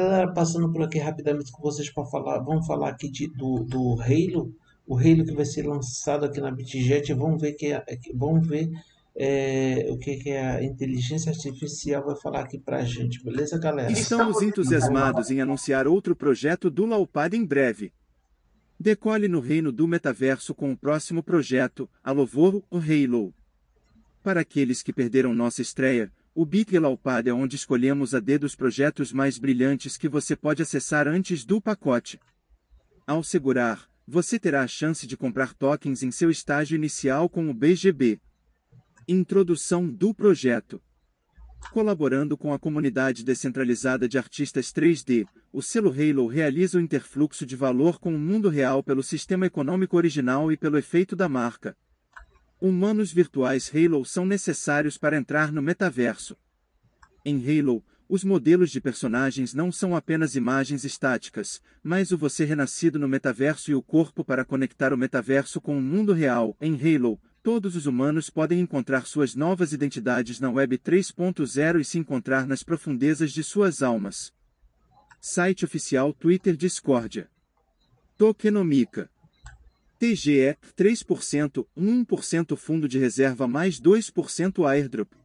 Galera, passando por aqui rapidamente com vocês para falar, vamos falar aqui de, do, do Halo, o Halo que vai ser lançado aqui na BitJet, vamos ver que, é, é vamos ver é, o que, que, a inteligência artificial vai falar aqui para a gente, beleza, galera? Estamos entusiasmados em anunciar outro projeto do Laupad em breve. Decole no reino do metaverso com o próximo projeto, a louvor o Halo. Para aqueles que perderam nossa estreia, o Big é onde escolhemos a dedo os projetos mais brilhantes que você pode acessar antes do pacote. Ao segurar, você terá a chance de comprar tokens em seu estágio inicial com o BGB. Introdução do projeto. Colaborando com a comunidade descentralizada de artistas 3D, o selo Halo realiza o interfluxo de valor com o mundo real pelo sistema econômico original e pelo efeito da marca humanos virtuais Halo são necessários para entrar no metaverso. Em Halo, os modelos de personagens não são apenas imagens estáticas, mas o você renascido no metaverso e o corpo para conectar o metaverso com o mundo real. Em Halo, todos os humanos podem encontrar suas novas identidades na Web 3.0 e se encontrar nas profundezas de suas almas. Site oficial Twitter Discordia. Tokenomica TGE, 3%, 1% Fundo de Reserva mais 2% Airdrop.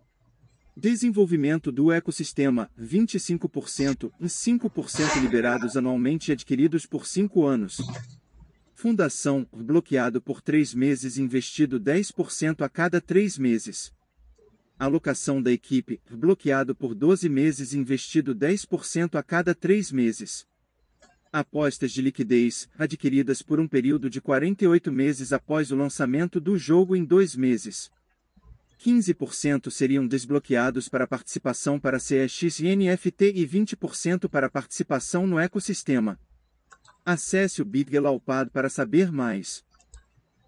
Desenvolvimento do ecossistema, 25%, 5% liberados anualmente e adquiridos por 5 anos. Fundação, bloqueado por 3 meses investido 10% a cada 3 meses. Alocação da equipe, bloqueado por 12 meses investido 10% a cada 3 meses apostas de liquidez, adquiridas por um período de 48 meses após o lançamento do jogo em dois meses. 15% seriam desbloqueados para participação para CEX e NFT e 20% para participação no ecossistema. Acesse o Bitge Laupad para saber mais.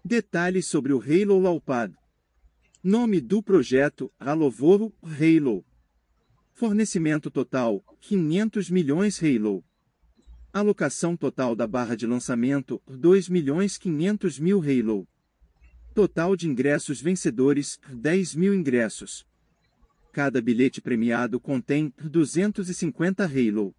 Detalhes sobre o Halo Laupad. Nome do projeto, Alovoro, Halo. Fornecimento total, 500 milhões Halo. Alocação total da barra de lançamento, 2.500.000 Halo. Total de ingressos vencedores, 10 mil ingressos. Cada bilhete premiado contém 250 Halo.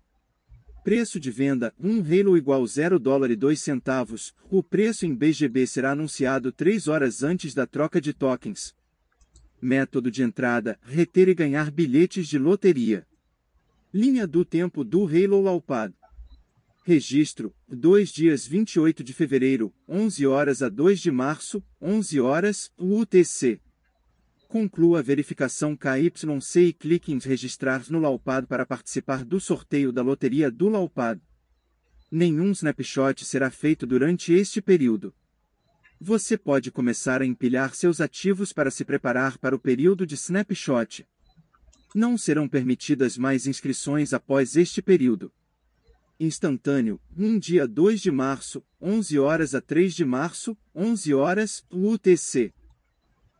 Preço de venda, 1 um Halo igual 0 dólar e 2 centavos. O preço em BGB será anunciado 3 horas antes da troca de tokens. Método de entrada, reter e ganhar bilhetes de loteria. Linha do tempo do Halo Laupad. Registro, 2 dias 28 de fevereiro, 11 horas a 2 de março, 11 horas, UTC. Conclua a verificação KYC e clique em Registrar no Laupad para participar do sorteio da loteria do Laupad. Nenhum snapshot será feito durante este período. Você pode começar a empilhar seus ativos para se preparar para o período de snapshot. Não serão permitidas mais inscrições após este período instantâneo, 1 dia 2 de março, 11 horas a 3 de março, 11 horas, UTC.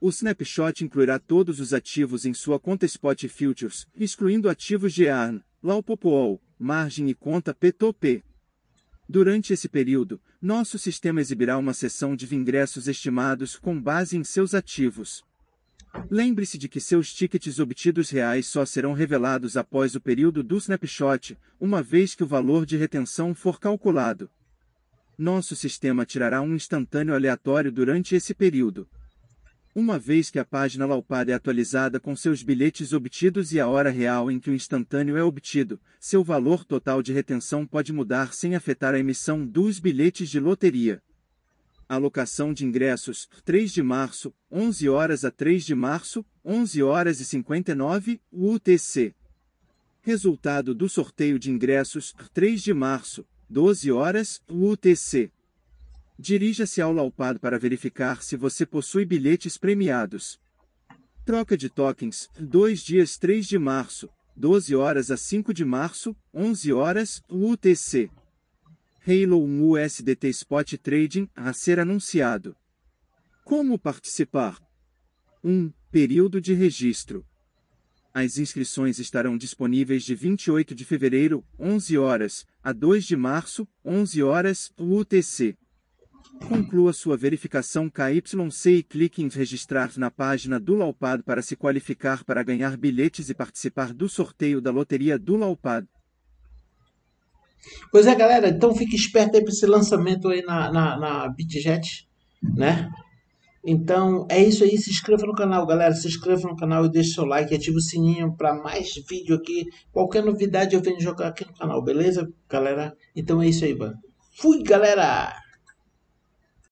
O snapshot incluirá todos os ativos em sua conta Spot Futures, excluindo ativos de ARN, Laupopol, margem e conta P2P. Durante esse período, nosso sistema exibirá uma seção de ingressos estimados com base em seus ativos. Lembre-se de que seus tickets obtidos reais só serão revelados após o período do snapshot, uma vez que o valor de retenção for calculado. Nosso sistema tirará um instantâneo aleatório durante esse período. Uma vez que a página Laupad é atualizada com seus bilhetes obtidos e a hora real em que o instantâneo é obtido, seu valor total de retenção pode mudar sem afetar a emissão dos bilhetes de loteria. Alocação de ingressos, 3 de março, 11 horas a 3 de março, 11 horas e 59, UTC. Resultado do sorteio de ingressos, 3 de março, 12 horas, UTC. Dirija-se ao Laupad para verificar se você possui bilhetes premiados. Troca de tokens, 2 dias 3 de março, 12 horas a 5 de março, 11 horas, UTC. Halo 1 USDT Spot Trading a ser anunciado. Como participar? 1. Um, período de registro. As inscrições estarão disponíveis de 28 de fevereiro, 11 horas, a 2 de março, 11 horas, UTC. Conclua sua verificação KYC e clique em registrar na página do Laupad para se qualificar para ganhar bilhetes e participar do sorteio da loteria do Laupad. Pois é, galera. Então fique esperto aí para esse lançamento aí na, na, na BitJet, né? Então é isso aí. Se inscreva no canal, galera. Se inscreva no canal e deixe seu like. Ativa o sininho para mais vídeo aqui. Qualquer novidade eu venho jogar aqui no canal, beleza, galera? Então é isso aí, mano. Fui, galera!